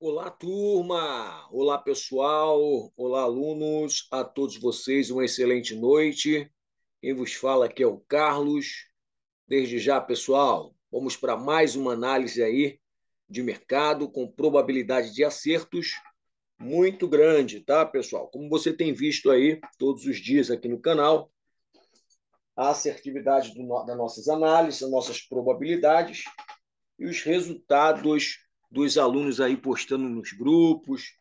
Olá, turma! Olá, pessoal! Olá, alunos! A todos vocês uma excelente noite. Quem vos fala aqui é o Carlos. Desde já, pessoal, vamos para mais uma análise aí de mercado com probabilidade de acertos muito grande, tá, pessoal? Como você tem visto aí todos os dias aqui no canal, a assertividade do, das nossas análises, as nossas probabilidades e os resultados dos alunos aí postando nos grupos,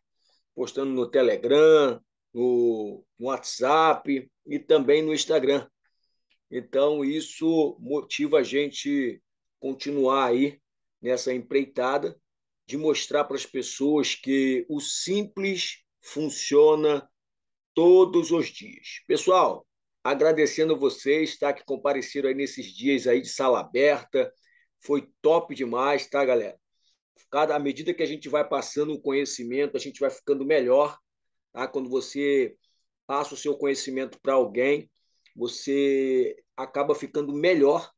postando no Telegram, no, WhatsApp e também no Instagram. Então, isso motiva a gente continuar aí nessa empreitada de mostrar para as pessoas que o simples funciona todos os dias. Pessoal, agradecendo vocês, tá? Que compareceram aí nesses dias aí de sala aberta. Foi top demais, tá, galera? cada, à medida que a gente vai passando o conhecimento, a gente vai ficando melhor. Tá? Quando você passa o seu conhecimento para alguém, você acaba ficando melhor.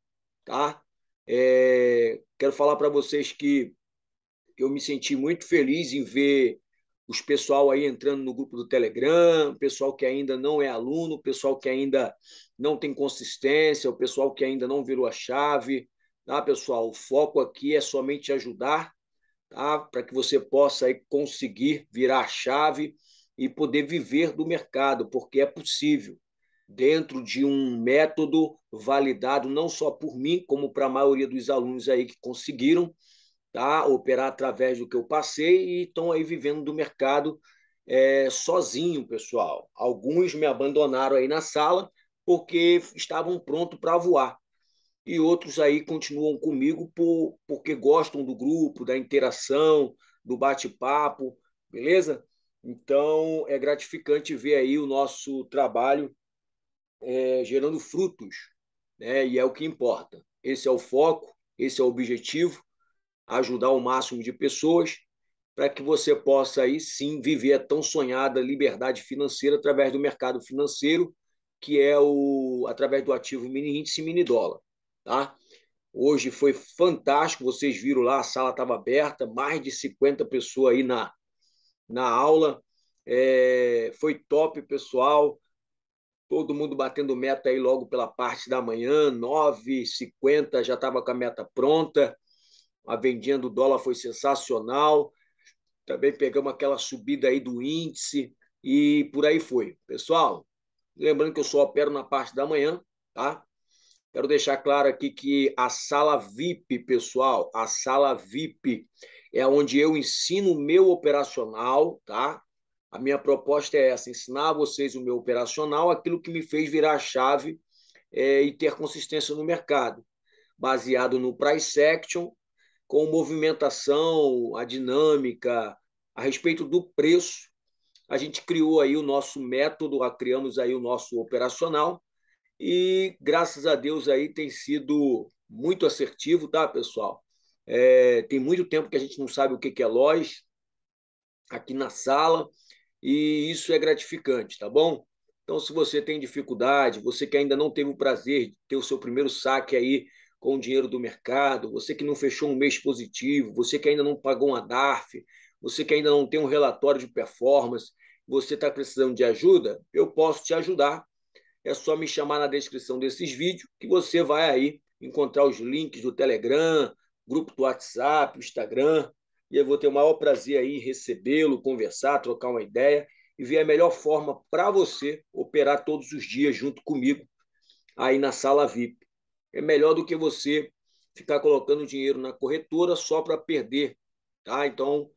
Tá? É, quero falar para vocês que eu me senti muito feliz em ver os pessoal aí entrando no grupo do Telegram, pessoal que ainda não é aluno, pessoal que ainda não tem consistência, o pessoal que ainda não virou a chave, tá, pessoal? O foco aqui é somente ajudar tá? para que você possa aí, conseguir virar a chave e poder viver do mercado, porque é possível, dentro de um método validado não só por mim, como para a maioria dos alunos aí que conseguiram tá? operar através do que eu passei e estão aí vivendo do mercado é, sozinho, pessoal. Alguns me abandonaram aí na sala porque estavam prontos para voar e outros aí continuam comigo por, porque gostam do grupo, da interação, do bate-papo, beleza? Então é gratificante ver aí o nosso trabalho é, gerando frutos, né? E é o que importa. Esse é o foco, esse é o objetivo, ajudar o máximo de pessoas para que você possa aí sim viver a tão sonhada liberdade financeira através do mercado financeiro, que é o através do ativo mini índice e mini dólar tá? Hoje foi fantástico, vocês viram lá, a sala estava aberta, mais de 50 pessoas aí na, na aula. É, foi top, pessoal. Todo mundo batendo meta aí logo pela parte da manhã, 9h50, já estava com a meta pronta. A vendinha do dólar foi sensacional. Também pegamos aquela subida aí do índice e por aí foi. Pessoal, lembrando que eu só opero na parte da manhã, tá? Quero deixar claro aqui que a sala VIP, pessoal, a sala VIP é onde eu ensino o meu operacional, tá? A minha proposta é essa: ensinar a vocês o meu operacional, aquilo que me fez virar a chave é, e ter consistência no mercado, baseado no price action, com movimentação, a dinâmica, a respeito do preço. A gente criou aí o nosso método, criamos aí o nosso operacional e graças a Deus aí tem sido muito assertivo, tá, pessoal? É, tem muito tempo que a gente não sabe o que é loja aqui na sala e isso é gratificante, tá bom? Então, se você tem dificuldade, você que ainda não teve o prazer de ter o seu primeiro saque aí com o dinheiro do mercado, você que não fechou um mês positivo, você que ainda não pagou uma DARF, você que ainda não tem um relatório de performance, você está precisando de ajuda, eu posso te ajudar é só me chamar na descrição desses vídeos que você vai aí encontrar os links do Telegram, grupo do WhatsApp, Instagram, e eu vou ter o maior prazer aí em recebê-lo, conversar, trocar uma ideia e ver a melhor forma para você operar todos os dias junto comigo aí na sala VIP. É melhor do que você ficar colocando dinheiro na corretora só para perder, tá? Então,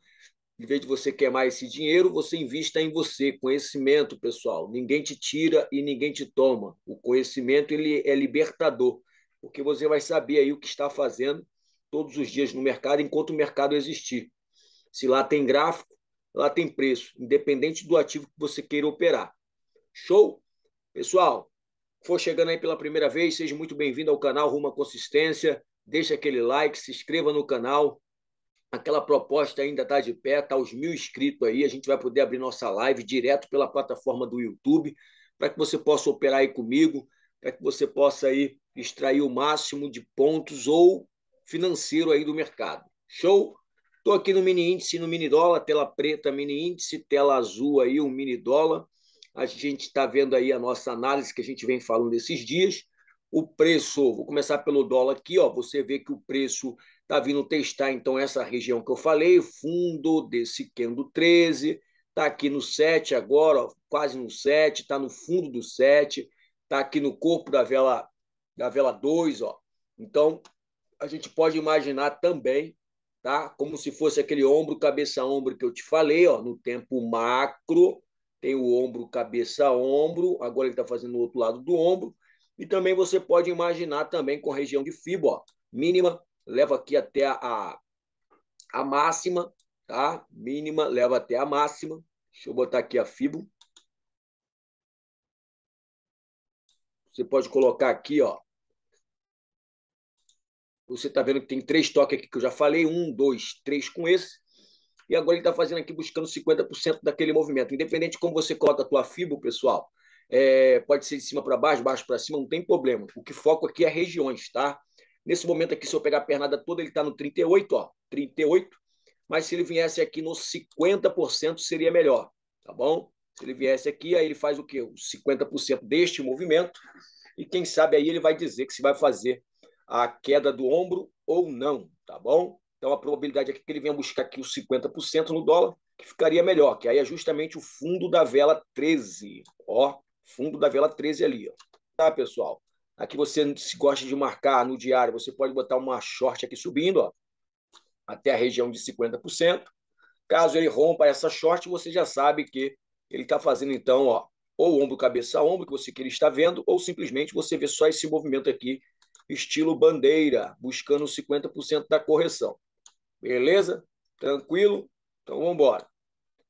em vez de você queimar esse dinheiro, você invista em você, conhecimento, pessoal. Ninguém te tira e ninguém te toma. O conhecimento ele é libertador, porque você vai saber aí o que está fazendo todos os dias no mercado, enquanto o mercado existir. Se lá tem gráfico, lá tem preço, independente do ativo que você queira operar. Show? Pessoal, for chegando aí pela primeira vez, seja muito bem-vindo ao canal Rumo à Consistência. Deixa aquele like, se inscreva no canal, Aquela proposta ainda está de pé, está os mil inscritos aí. A gente vai poder abrir nossa live direto pela plataforma do YouTube, para que você possa operar aí comigo, para que você possa aí extrair o máximo de pontos ou financeiro aí do mercado. Show? Estou aqui no mini índice, no mini dólar, tela preta, mini índice, tela azul aí, um mini dólar. A gente está vendo aí a nossa análise que a gente vem falando esses dias. O preço, vou começar pelo dólar aqui, ó. Você vê que o preço Está vindo testar, então, essa região que eu falei, fundo desse quendo 13, está aqui no 7 agora, ó, quase no 7, está no fundo do 7, está aqui no corpo da vela da vela 2, ó. Então, a gente pode imaginar também, tá? Como se fosse aquele ombro cabeça ombro que eu te falei, ó, no tempo macro, tem o ombro cabeça ombro, agora ele está fazendo o outro lado do ombro, e também você pode imaginar também com a região de fibra, ó, mínima Leva aqui até a, a máxima, tá? Mínima, leva até a máxima. Deixa eu botar aqui a FIBO. Você pode colocar aqui, ó. Você está vendo que tem três toques aqui que eu já falei. Um, dois, três com esse. E agora ele está fazendo aqui, buscando 50% daquele movimento. Independente de como você coloca a tua FIBO, pessoal, é, pode ser de cima para baixo, baixo para cima, não tem problema. O que foco aqui é regiões, tá? Nesse momento aqui, se eu pegar a pernada toda, ele está no 38, ó, 38. Mas se ele viesse aqui no 50%, seria melhor, tá bom? Se ele viesse aqui, aí ele faz o quê? Os 50% deste movimento. E quem sabe aí ele vai dizer que se vai fazer a queda do ombro ou não, tá bom? Então a probabilidade aqui é que ele venha buscar aqui os 50% no dólar, que ficaria melhor, que aí é justamente o fundo da vela 13, ó, fundo da vela 13 ali, ó. Tá, pessoal? Aqui você se gosta de marcar no diário, você pode botar uma short aqui subindo, ó, até a região de 50%. Caso ele rompa essa short, você já sabe que ele está fazendo então, ó, ou ombro cabeça a ombro que você que ele está vendo, ou simplesmente você vê só esse movimento aqui, estilo bandeira, buscando 50% da correção. Beleza? Tranquilo? Então vamos embora.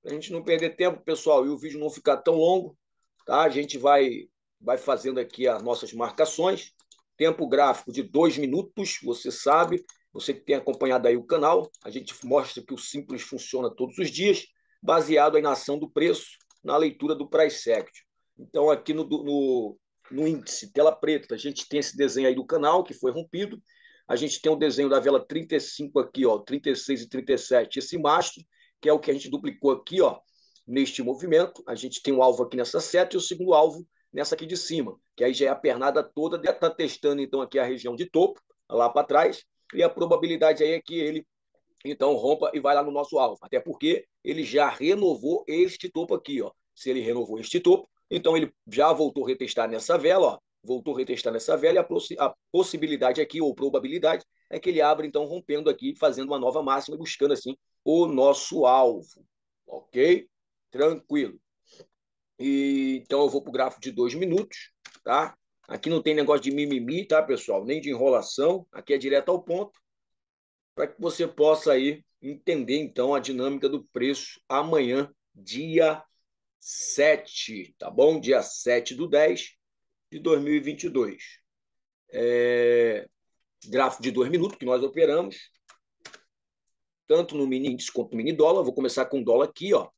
Para a gente não perder tempo, pessoal, e o vídeo não ficar tão longo, tá? A gente vai vai fazendo aqui as nossas marcações. Tempo gráfico de dois minutos, você sabe. Você que tem acompanhado aí o canal, a gente mostra que o Simples funciona todos os dias, baseado aí na ação do preço, na leitura do price section. Então, aqui no, no, no índice tela preta, a gente tem esse desenho aí do canal, que foi rompido. A gente tem o desenho da vela 35 aqui, ó, 36 e 37, esse mastro, que é o que a gente duplicou aqui, ó, neste movimento. A gente tem um alvo aqui nessa seta e o segundo alvo nessa aqui de cima, que aí já é a pernada toda, está testando então aqui a região de topo, lá para trás, e a probabilidade aí é que ele então rompa e vai lá no nosso alvo, até porque ele já renovou este topo aqui, ó. Se ele renovou este topo, então ele já voltou a retestar nessa vela, ó. Voltou a retestar nessa vela e a, a possibilidade aqui, ou probabilidade, é que ele abre então rompendo aqui, fazendo uma nova máxima, buscando assim o nosso alvo. Ok? Tranquilo. E, então eu vou para o gráfico de dois minutos, tá? Aqui não tem negócio de mimimi, tá, pessoal? Nem de enrolação. Aqui é direto ao ponto, para que você possa aí entender então a dinâmica do preço amanhã, dia 7, tá bom? Dia 7 do 10 de 2022. É... Gráfico de dois minutos que nós operamos, tanto no mini índice quanto no mini dólar. Vou começar com o dólar aqui, ó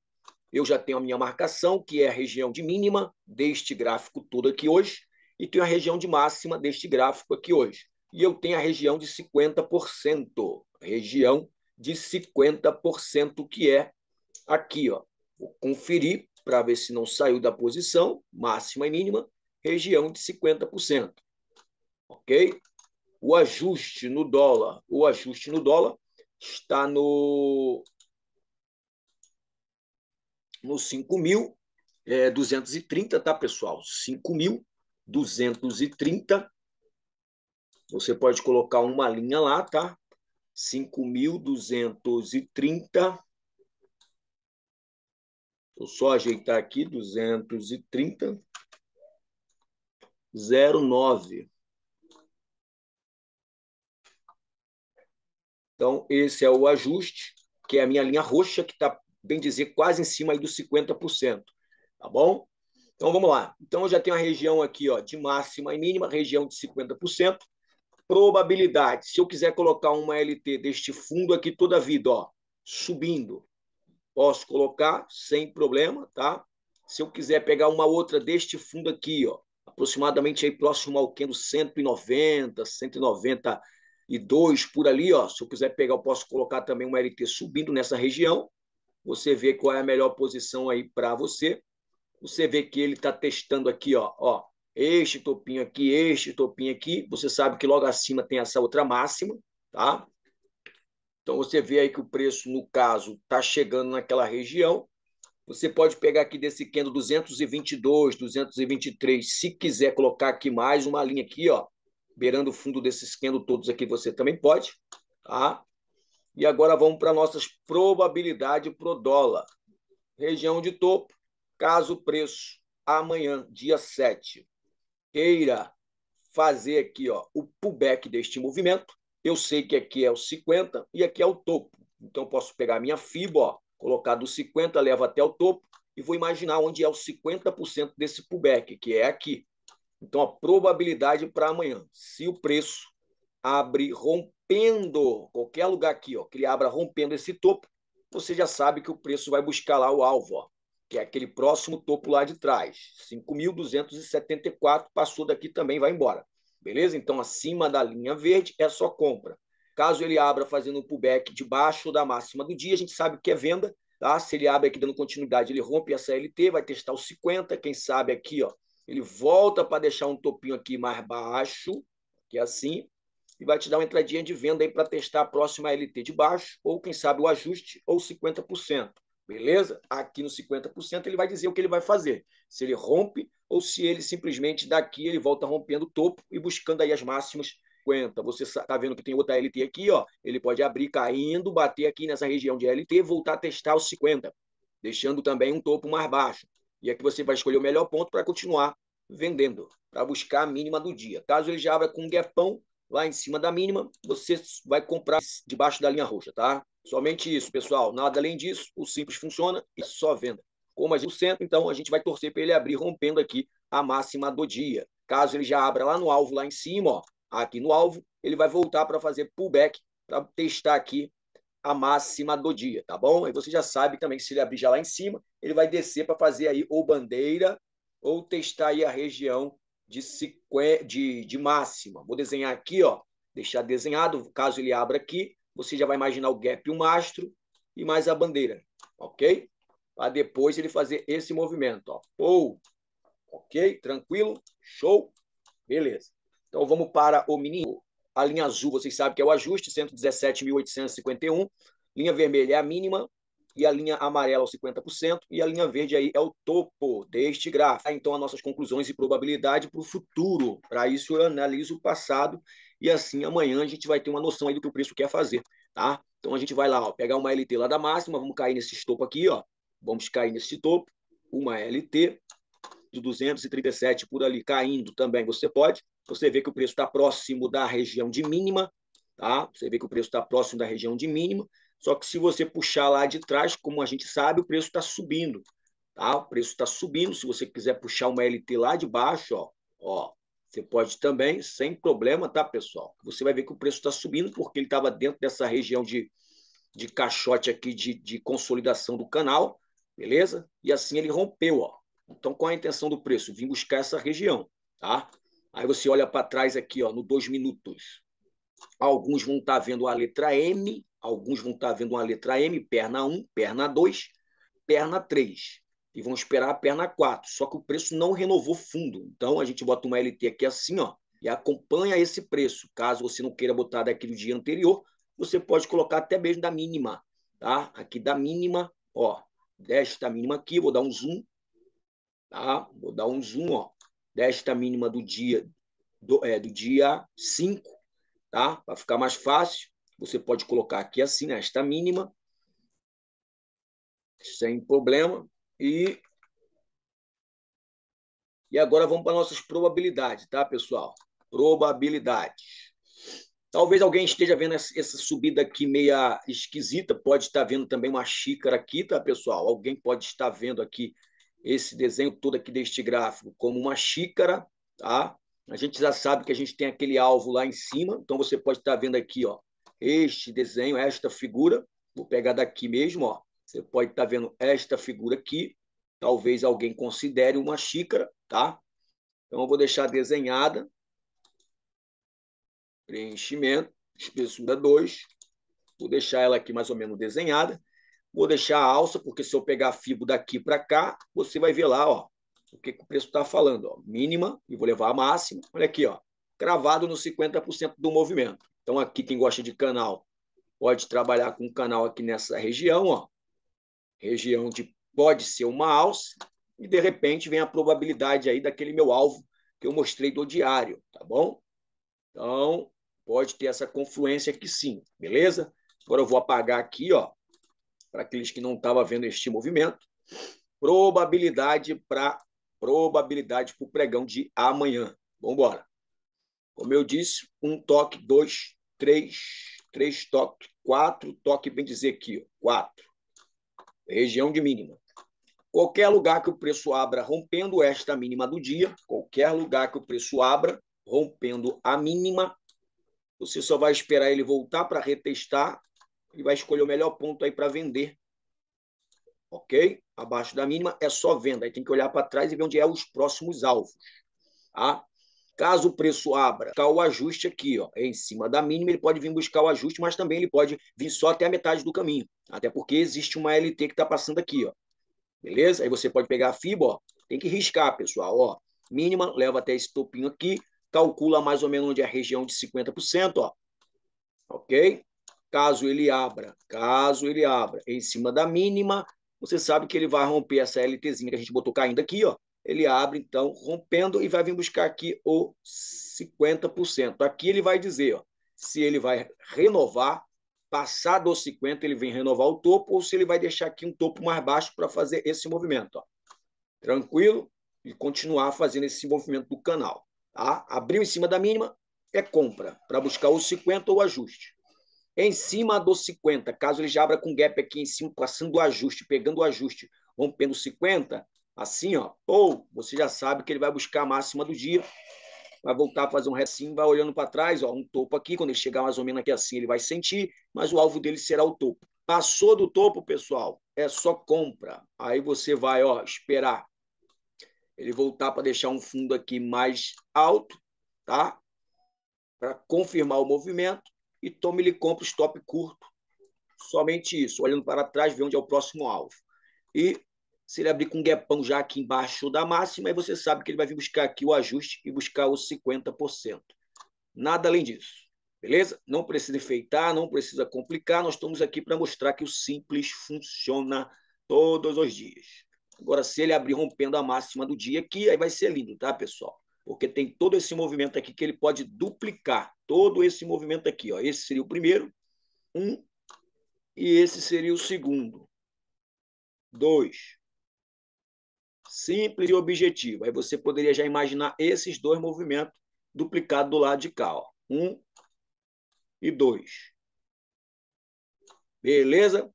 eu já tenho a minha marcação, que é a região de mínima deste gráfico todo aqui hoje, e tenho a região de máxima deste gráfico aqui hoje. E eu tenho a região de 50%, região de 50%, que é aqui. Ó. Vou conferir para ver se não saiu da posição, máxima e mínima, região de 50%. Ok? O ajuste no dólar, o ajuste no dólar está no no 5.230, é, tá, pessoal? 5.230. Você pode colocar uma linha lá, tá? 5.230. Vou só ajeitar aqui, 230. 09. Então, esse é o ajuste, que é a minha linha roxa que está bem dizer, quase em cima aí dos 50%, tá bom? Então vamos lá. Então eu já tenho a região aqui ó, de máxima e mínima, região de 50%. Probabilidade, se eu quiser colocar uma LT deste fundo aqui toda a vida, ó, subindo, posso colocar sem problema, tá? Se eu quiser pegar uma outra deste fundo aqui, ó, aproximadamente aí próximo ao quendo 190, 192 por ali, ó, se eu quiser pegar, eu posso colocar também uma LT subindo nessa região, você vê qual é a melhor posição aí para você. Você vê que ele está testando aqui, ó, ó, este topinho aqui, este topinho aqui. Você sabe que logo acima tem essa outra máxima, tá? Então você vê aí que o preço, no caso, está chegando naquela região. Você pode pegar aqui desse candle 222, 223, se quiser colocar aqui mais uma linha aqui, ó, beirando o fundo desses candles todos aqui, você também pode, tá? E agora vamos para nossas probabilidade pro dólar. Região de topo, caso preço amanhã, dia 7, queira fazer aqui ó, o pullback deste movimento, eu sei que aqui é o 50 e aqui é o topo. Então posso pegar minha FIBA, ó, colocar do 50 leva até o topo e vou imaginar onde é o 50% desse pullback, que é aqui. Então a probabilidade para amanhã, se o preço abre romper, rompendo qualquer lugar aqui, ó, que ele abra rompendo esse topo, você já sabe que o preço vai buscar lá o alvo, ó, que é aquele próximo topo lá de trás. 5.274 passou daqui também, vai embora. Beleza? Então, acima da linha verde é só compra. Caso ele abra fazendo um pullback debaixo da máxima do dia, a gente sabe que é venda. Tá? Se ele abre aqui dando continuidade, ele rompe essa LT, vai testar os 50, quem sabe aqui, ó, ele volta para deixar um topinho aqui mais baixo, que é assim, e vai te dar uma entradinha de venda aí para testar a próxima LT de baixo, ou quem sabe o ajuste, ou 50%. Beleza? Aqui no 50% ele vai dizer o que ele vai fazer. Se ele rompe ou se ele simplesmente daqui ele volta rompendo o topo e buscando aí as máximas 50. Você está vendo que tem outra LT aqui, ó. Ele pode abrir caindo, bater aqui nessa região de LT, voltar a testar os 50, deixando também um topo mais baixo. E aqui você vai escolher o melhor ponto para continuar vendendo, para buscar a mínima do dia. Caso ele já abra com um gapão, lá em cima da mínima, você vai comprar debaixo da linha roxa, tá? Somente isso, pessoal. Nada além disso, o simples funciona e só venda. Como a gente centro, então a gente vai torcer para ele abrir rompendo aqui a máxima do dia. Caso ele já abra lá no alvo, lá em cima, ó, aqui no alvo, ele vai voltar para fazer pullback para testar aqui a máxima do dia, tá bom? E você já sabe também que se ele abrir já lá em cima, ele vai descer para fazer aí ou bandeira ou testar aí a região de, de, de máxima. Vou desenhar aqui, ó, deixar desenhado, caso ele abra aqui, você já vai imaginar o gap e o mastro e mais a bandeira, ok? Para depois ele fazer esse movimento, ó. Pou, ok? Tranquilo? Show? Beleza. Então vamos para o menino. A linha azul, vocês sabem que é o ajuste, 117.851. Linha vermelha é a mínima, e a linha amarela é aos 50%, e a linha verde aí é o topo deste gráfico. Então, as nossas conclusões e probabilidade para o futuro. Para isso, eu analiso o passado e assim amanhã a gente vai ter uma noção aí do que o preço quer fazer, tá? Então, a gente vai lá, ó, pegar uma LT lá da máxima, vamos cair nesse topo aqui, ó. Vamos cair nesse topo, uma LT de 237 por ali caindo também, você pode. Você vê que o preço está próximo da região de mínima, tá? Você vê que o preço está próximo da região de mínima. Só que se você puxar lá de trás, como a gente sabe, o preço está subindo. Tá? O preço está subindo. Se você quiser puxar uma LT lá de baixo, ó, ó, você pode também, sem problema, tá, pessoal? Você vai ver que o preço está subindo porque ele estava dentro dessa região de, de caixote aqui de, de consolidação do canal, beleza? E assim ele rompeu, ó. Então, qual é a intenção do preço? Vim buscar essa região, tá? Aí você olha para trás aqui, ó, no dois minutos. Alguns vão estar tá vendo a letra M, Alguns vão estar tá vendo uma letra M, perna 1, perna 2, perna 3. E vão esperar a perna 4. Só que o preço não renovou fundo. Então a gente bota uma LT aqui assim, ó, e acompanha esse preço. Caso você não queira botar daquele dia anterior, você pode colocar até mesmo da mínima, tá? Aqui da mínima, ó, desta mínima aqui, vou dar um zoom, tá? Vou dar um zoom, ó, desta mínima do dia do, é, do dia 5, tá? Para ficar mais fácil. Você pode colocar aqui assim, esta mínima, sem problema. E, e agora vamos para nossas probabilidades, tá, pessoal? Probabilidades. Talvez alguém esteja vendo essa subida aqui meia esquisita, pode estar vendo também uma xícara aqui, tá, pessoal? Alguém pode estar vendo aqui esse desenho todo aqui deste gráfico como uma xícara, tá? A gente já sabe que a gente tem aquele alvo lá em cima, então você pode estar vendo aqui, ó, este desenho, esta figura. Vou pegar daqui mesmo, ó. Você pode estar tá vendo esta figura aqui. Talvez alguém considere uma xícara, tá? Então eu vou deixar desenhada. Preenchimento, espessura 2. Vou deixar ela aqui mais ou menos desenhada. Vou deixar a alça, porque se eu pegar fibro daqui para cá, você vai ver lá, ó, o que, que o preço está falando, ó, mínima, e vou levar a máxima. Olha aqui, ó, cravado no 50% do movimento. Então, aqui, quem gosta de canal, pode trabalhar com canal aqui nessa região, ó. Região de pode ser uma alça, e de repente vem a probabilidade aí daquele meu alvo que eu mostrei do diário, tá bom? Então, pode ter essa confluência aqui sim, beleza? Agora eu vou apagar aqui, ó, para aqueles que não estavam vendo este movimento. Probabilidade para probabilidade para o pregão de amanhã. Vamos embora. Como eu disse, um toque, dois, três, três toques, quatro toques, bem dizer aqui, ó, quatro. Região de mínima. Qualquer lugar que o preço abra rompendo esta mínima do dia, qualquer lugar que o preço abra rompendo a mínima, você só vai esperar ele voltar para retestar e vai escolher o melhor ponto aí para vender. Ok? Abaixo da mínima é só venda. Aí tem que olhar para trás e ver onde é os próximos alvos. Tá? Caso o preço abra, buscar tá o ajuste aqui, ó, é em cima da mínima, ele pode vir buscar o ajuste, mas também ele pode vir só até a metade do caminho. Até porque existe uma LT que está passando aqui, ó. Beleza? Aí você pode pegar a FIBA, ó. Tem que riscar, pessoal, ó. Mínima, leva até esse topinho aqui, calcula mais ou menos onde é a região de 50%, ó. OK? Caso ele abra, caso ele abra em cima da mínima, você sabe que ele vai romper essa LTzinha que a gente botou caindo aqui, ó ele abre, então, rompendo e vai vir buscar aqui o 50%. Aqui ele vai dizer ó, se ele vai renovar, passar do 50%, ele vem renovar o topo, ou se ele vai deixar aqui um topo mais baixo para fazer esse movimento. Ó. Tranquilo? E continuar fazendo esse movimento do canal. Tá? Abriu em cima da mínima, é compra, para buscar os 50% ou ajuste. Em cima dos 50, caso ele já abra com gap aqui em cima, passando o ajuste, pegando o ajuste, rompendo 50, assim, ó, ou você já sabe que ele vai buscar a máxima do dia, vai voltar a fazer um recinho, vai olhando para trás, ó, um topo aqui, quando ele chegar mais ou menos aqui assim, ele vai sentir, mas o alvo dele será o topo. Passou do topo, pessoal, é só compra. Aí você vai, ó, esperar ele voltar para deixar um fundo aqui mais alto, tá? Para confirmar o movimento e tome ele compra stop curto. Somente isso, olhando para trás, ver onde é o próximo alvo. E se ele abrir com um gapão já aqui embaixo da máxima, aí você sabe que ele vai vir buscar aqui o ajuste e buscar os 50%. Nada além disso. Beleza? Não precisa enfeitar, não precisa complicar. Nós estamos aqui para mostrar que o simples funciona todos os dias. Agora, se ele abrir rompendo a máxima do dia aqui, aí vai ser lindo, tá, pessoal? Porque tem todo esse movimento aqui que ele pode duplicar. Todo esse movimento aqui, ó. Esse seria o primeiro, um, e esse seria o segundo, dois simples e objetivo. Aí você poderia já imaginar esses dois movimentos duplicados do lado de cá. Ó. Um e dois. Beleza?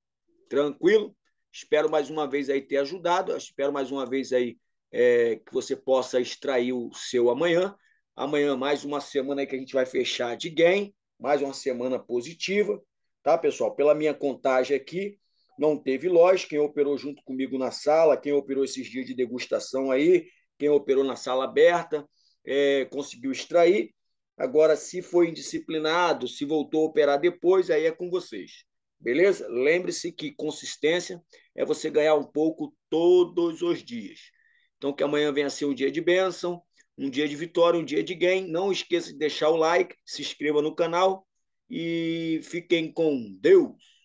Tranquilo? Espero mais uma vez aí ter ajudado. Espero mais uma vez aí é, que você possa extrair o seu amanhã. Amanhã mais uma semana aí que a gente vai fechar de gain. Mais uma semana positiva. Tá, pessoal? Pela minha contagem aqui, não teve loja, quem operou junto comigo na sala, quem operou esses dias de degustação aí, quem operou na sala aberta, é, conseguiu extrair. Agora, se foi indisciplinado, se voltou a operar depois, aí é com vocês. Beleza? Lembre-se que consistência é você ganhar um pouco todos os dias. Então, que amanhã venha ser um dia de bênção, um dia de vitória, um dia de gain. Não esqueça de deixar o like, se inscreva no canal e fiquem com Deus.